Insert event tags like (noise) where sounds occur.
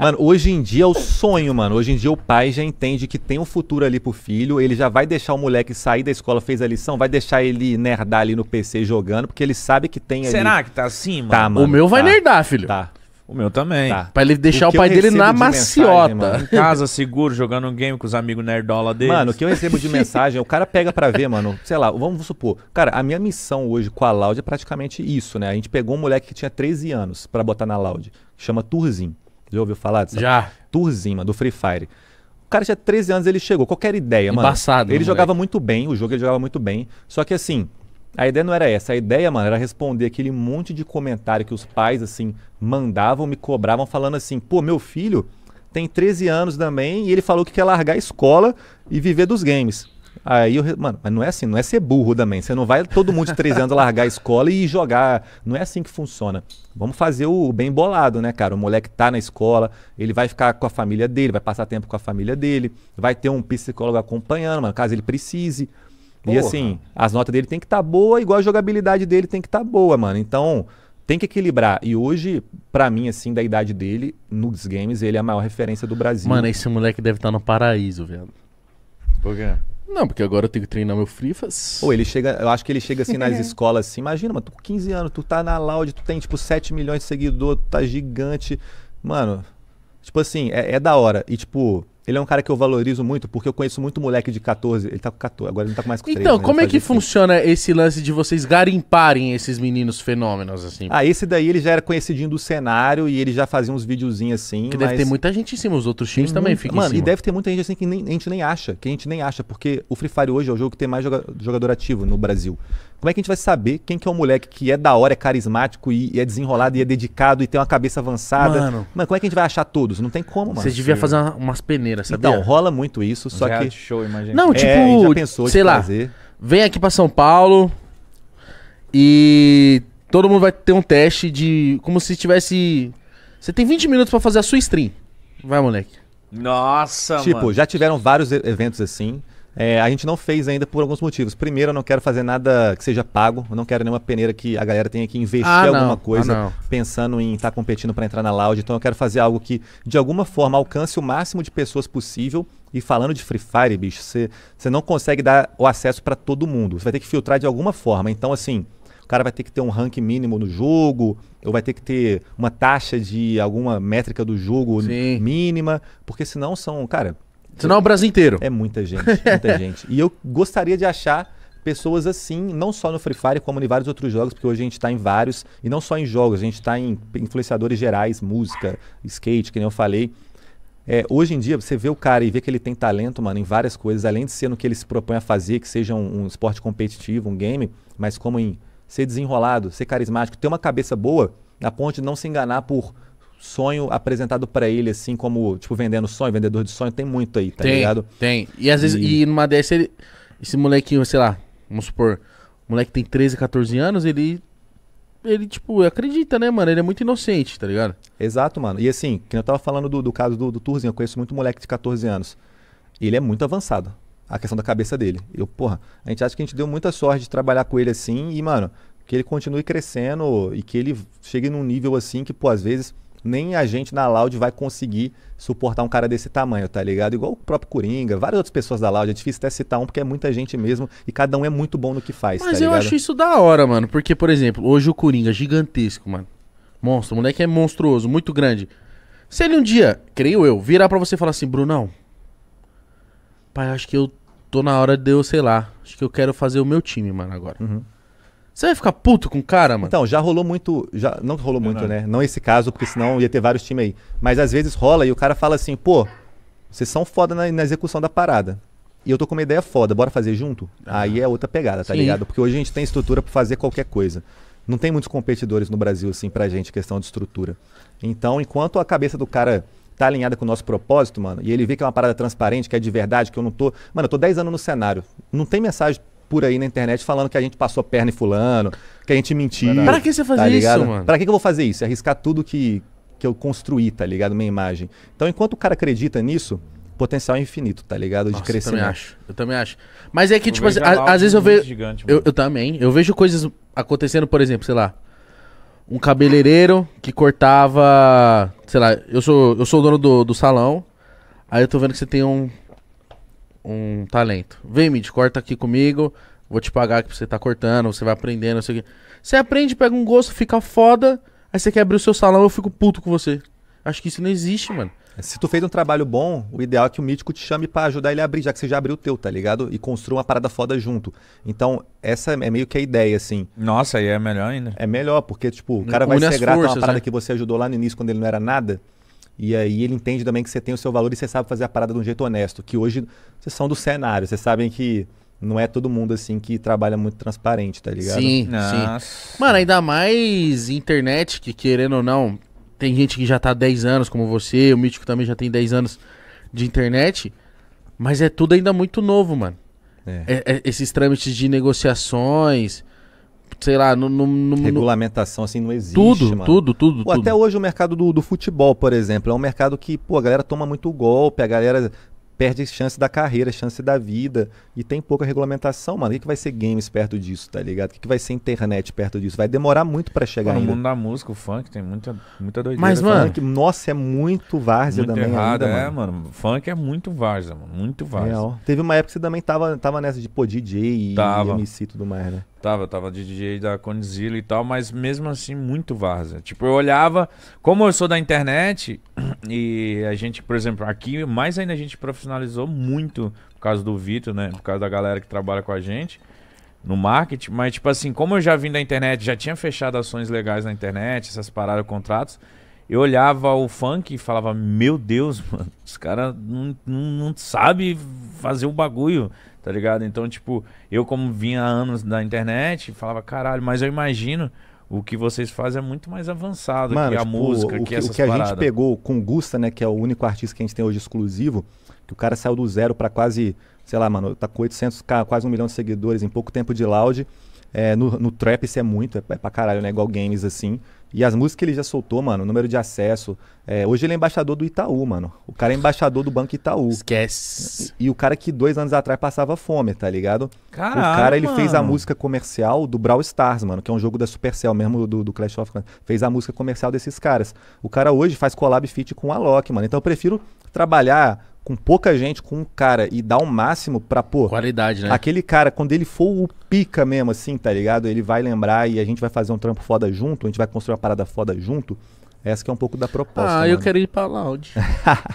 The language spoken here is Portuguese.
Mano, hoje em dia é o sonho, mano. Hoje em dia o pai já entende que tem um futuro ali pro filho. Ele já vai deixar o moleque sair da escola, fez a lição, vai deixar ele nerdar ali no PC jogando, porque ele sabe que tem ali. Será que tá assim, mano? Tá, mano o meu tá, vai nerdar, filho. Tá. O meu também. Tá. Pra ele deixar o, o pai dele na de maciota. Mensagem, em casa, seguro, jogando um game com os amigos nerdola dele. Mano, o que eu recebo de (laughs) mensagem, o cara pega pra ver, mano. Sei lá, vamos supor. Cara, a minha missão hoje com a Loud é praticamente isso, né? A gente pegou um moleque que tinha 13 anos pra botar na Loud. Chama Turzinho. Já ouviu falar disso? Já. Turzima, do Free Fire. O cara é tinha 13 anos, ele chegou. Qualquer ideia, mano. Embaçado, ele né, jogava moleque. muito bem, o jogo ele jogava muito bem. Só que assim, a ideia não era essa. A ideia, mano, era responder aquele monte de comentário que os pais, assim, mandavam, me cobravam, falando assim: pô, meu filho tem 13 anos também e ele falou que quer largar a escola e viver dos games. Aí eu, mano, mas não é assim, não é ser burro também. Você não vai todo mundo de três anos largar a escola e jogar. Não é assim que funciona. Vamos fazer o bem bolado, né, cara? O moleque tá na escola, ele vai ficar com a família dele, vai passar tempo com a família dele, vai ter um psicólogo acompanhando, mano, caso ele precise. Porra. E assim, as notas dele tem que estar tá boa, igual a jogabilidade dele tem que estar tá boa, mano. Então, tem que equilibrar. E hoje, para mim, assim, da idade dele, nos games, ele é a maior referência do Brasil. Mano, esse moleque deve estar tá no paraíso, velho. Por quê? Não, porque agora eu tenho que treinar meu Frifas. Ou ele chega, eu acho que ele chega assim (laughs) nas escolas assim, imagina, mano, tu com 15 anos, tu tá na Loud, tu tem tipo 7 milhões de seguidores, tu tá gigante. Mano, tipo assim, é, é da hora. E tipo, ele é um cara que eu valorizo muito, porque eu conheço muito moleque de 14. Ele tá com 14, agora ele não tá com mais com 13, Então, como é que assim. funciona esse lance de vocês garimparem esses meninos fenômenos, assim? Ah, esse daí ele já era conhecidinho do cenário e ele já fazia uns videozinhos assim. Que mas... deve ter muita gente em cima, os outros times também muito... Uhum. ficam Mano, e deve ter muita gente assim que nem, a gente nem acha, que a gente nem acha, porque o Free Fire hoje é o jogo que tem mais joga jogador ativo no Brasil. Como é que a gente vai saber quem que é o moleque que é da hora, é carismático e, e, é desenrolado e é dedicado e tem uma cabeça avançada? Mano, mano como é que a gente vai achar todos? Não tem como, mano. Você devia fazer uma, umas peneiras, sabe? Então, rola muito isso, só que... É show, imagina. Não, é, tipo, é, já pensou sei lá, fazer. vem aqui pra São Paulo e todo mundo vai ter um teste de... Como se tivesse... Você tem 20 minutos para fazer a sua stream. Vai, moleque. Nossa, tipo, mano. Tipo, já tiveram vários eventos assim... É, a gente não fez ainda por alguns motivos. Primeiro, eu não quero fazer nada que seja pago. Eu não quero nenhuma peneira que a galera tenha que investir ah, alguma ah, coisa ah, pensando em estar tá competindo para entrar na loud. Então, eu quero fazer algo que, de alguma forma, alcance o máximo de pessoas possível e falando de Free Fire, bicho, você não consegue dar o acesso para todo mundo. Você vai ter que filtrar de alguma forma. Então, assim, o cara vai ter que ter um rank mínimo no jogo, ou vai ter que ter uma taxa de alguma métrica do jogo Sim. mínima, porque senão são, cara, Senão é o Brasil inteiro. É muita gente, muita (laughs) gente. E eu gostaria de achar pessoas assim, não só no Free Fire, como em vários outros jogos, porque hoje a gente está em vários, e não só em jogos, a gente está em influenciadores gerais, música, skate, que nem eu falei. É, hoje em dia, você vê o cara e vê que ele tem talento, mano, em várias coisas, além de ser no que ele se propõe a fazer, que seja um, um esporte competitivo, um game, mas como em ser desenrolado, ser carismático, ter uma cabeça boa, a ponto de não se enganar por sonho apresentado para ele, assim, como, tipo, vendendo sonho, vendedor de sonho, tem muito aí, tá tem, ligado? Tem. E às vezes, e, e numa dessa, ele, esse molequinho, sei lá, vamos supor, moleque tem 13, 14 anos, ele. Ele, tipo, acredita, né, mano? Ele é muito inocente, tá ligado? Exato, mano. E assim, que eu tava falando do, do caso do, do Turzinho, eu conheço muito moleque de 14 anos. Ele é muito avançado. A questão da cabeça dele. Eu, porra, a gente acha que a gente deu muita sorte de trabalhar com ele assim e, mano, que ele continue crescendo e que ele chegue num nível assim que, pô, às vezes nem a gente na Loud vai conseguir suportar um cara desse tamanho, tá ligado? Igual o próprio Coringa, várias outras pessoas da Loud, é difícil até citar um porque é muita gente mesmo e cada um é muito bom no que faz, Mas tá eu acho isso da hora, mano, porque, por exemplo, hoje o Coringa, é gigantesco, mano, monstro, o moleque é monstruoso, muito grande. Se ele um dia, creio eu, virar para você e falar assim, Brunão, pai, acho que eu tô na hora de eu, sei lá, acho que eu quero fazer o meu time, mano, agora. Uhum. Você vai ficar puto com o cara, mano? Então, já rolou muito. Já, não rolou muito, não. né? Não esse caso, porque senão ia ter vários times aí. Mas às vezes rola e o cara fala assim, pô, vocês são foda na, na execução da parada. E eu tô com uma ideia foda, bora fazer junto? Ah. Aí é outra pegada, tá Sim. ligado? Porque hoje a gente tem estrutura para fazer qualquer coisa. Não tem muitos competidores no Brasil, assim, pra gente, questão de estrutura. Então, enquanto a cabeça do cara tá alinhada com o nosso propósito, mano, e ele vê que é uma parada transparente, que é de verdade, que eu não tô. Mano, eu tô 10 anos no cenário. Não tem mensagem por aí na internet falando que a gente passou perna em fulano, que a gente mentiu. Para Pra que você fazer tá isso, mano? Pra que, que eu vou fazer isso? É arriscar tudo que, que eu construí, tá ligado? Minha imagem. Então, enquanto o cara acredita nisso, potencial é infinito, tá ligado? De Nossa, crescimento. Eu também acho. Eu também acho. Mas é que, eu tipo assim, a, às vezes eu vejo. Gigante, eu, eu, também. Eu vejo coisas acontecendo, por exemplo, sei lá. Um cabeleireiro que cortava. Sei lá, eu sou, eu sou o dono do, do salão. Aí eu tô vendo que você tem um um talento. Vem, Mid, corta aqui comigo. Vou te pagar que você tá cortando, você vai aprendendo, não sei o quê. Você aprende, pega um gosto, fica foda. Aí você quer abrir o seu salão, eu fico puto com você. Acho que isso não existe, mano. É, se tu fez um trabalho bom, o ideal é que o mítico te chame para ajudar ele a abrir, já que você já abriu o teu, tá ligado? E construa uma parada foda junto. Então, essa é meio que a ideia, assim. Nossa, aí é melhor ainda. É melhor, porque, tipo, o cara vai ser grato a uma parada né? que você ajudou lá no início quando ele não era nada. E aí ele entende também que você tem o seu valor e você sabe fazer a parada de um jeito honesto. Que hoje vocês são do cenário, vocês sabem que não é todo mundo assim que trabalha muito transparente, tá ligado? Sim, Nossa. sim. Mano, ainda mais internet, que querendo ou não, tem gente que já tá 10 anos, como você, o Mítico também já tem 10 anos de internet, mas é tudo ainda muito novo, mano. É. É, é, esses trâmites de negociações, sei lá, no, no, no regulamentação assim não existe. Tudo, mano. tudo, tudo, pô, tudo. Até hoje o mercado do, do, futebol, por exemplo, é um mercado que pô a galera toma muito golpe, a galera perde chance da carreira, chance da vida e tem pouca regulamentação, mano. O que, vai ser games perto disso, tá ligado? O que, que vai ser internet perto disso? Vai demorar muito para chegar pô, no mundo da música, o funk tem muita, muita doideira. Mas mano, funk, nossa, é muito várzea muito também errado, ainda, é, mano. mano. Funk é muito várzea, mano, muito várzea. É, Teve uma época que você também tava, tava nessa de pô, DJ e, tava. MC e tudo mais, né? Tava, tava de DJ da Condzilla e tal, mas mesmo assim muito várzea. Tipo, eu olhava, como eu sou da internet, (clears throat) e a gente, por exemplo, aqui, mais ainda a gente profissionalizou muito, por causa do Vitor, né? Por causa da galera que trabalha com a gente no marketing, mas tipo assim, como eu já vim da internet, já tinha fechado ações legais na internet, essas pararam contratos, eu olhava o funk e falava, meu Deus, (laughs) mano, os caras não, não, não sabe fazer o bagulho, tá ligado? Então, tipo, eu como vinha há anos da internet, falava, caralho, mas eu imagino o que vocês fazem é muito mais avançado Mano, que a tipo, música, que, que essas O que a paradas. gente pegou com Gusta, né, que é o único artista que a gente tem hoje exclusivo, que o cara saiu do zero para quase, sei lá, mano, tá com 800k, quase um milhão de seguidores em pouco tempo de loud. É, no, no trap isso é muito, é, é pra caralho, né? Igual games assim. E as músicas que ele já soltou, mano, o número de acesso. É, hoje ele é embaixador do Itaú, mano. O cara é embaixador do Banco Itaú. Esquece. E, e o cara que dois anos atrás passava fome, tá ligado? Caralho, o cara, ele mano. fez a música comercial do Brawl Stars, mano, que é um jogo da Supercell mesmo, do, do Clash of Clans. Fez a música comercial desses caras. O cara hoje faz collab feat com a Loki, mano. Então eu prefiro trabalhar com pouca gente, com um cara e dar o um máximo pra, pô. Qualidade, né? Aquele cara, quando ele for o pica mesmo, assim, tá ligado? Ele vai lembrar e a gente vai fazer um trampo foda junto, a gente vai construir uma parada foda junto. Essa que é um pouco da proposta. Ah, mano. eu quero ir pra Loud. (laughs)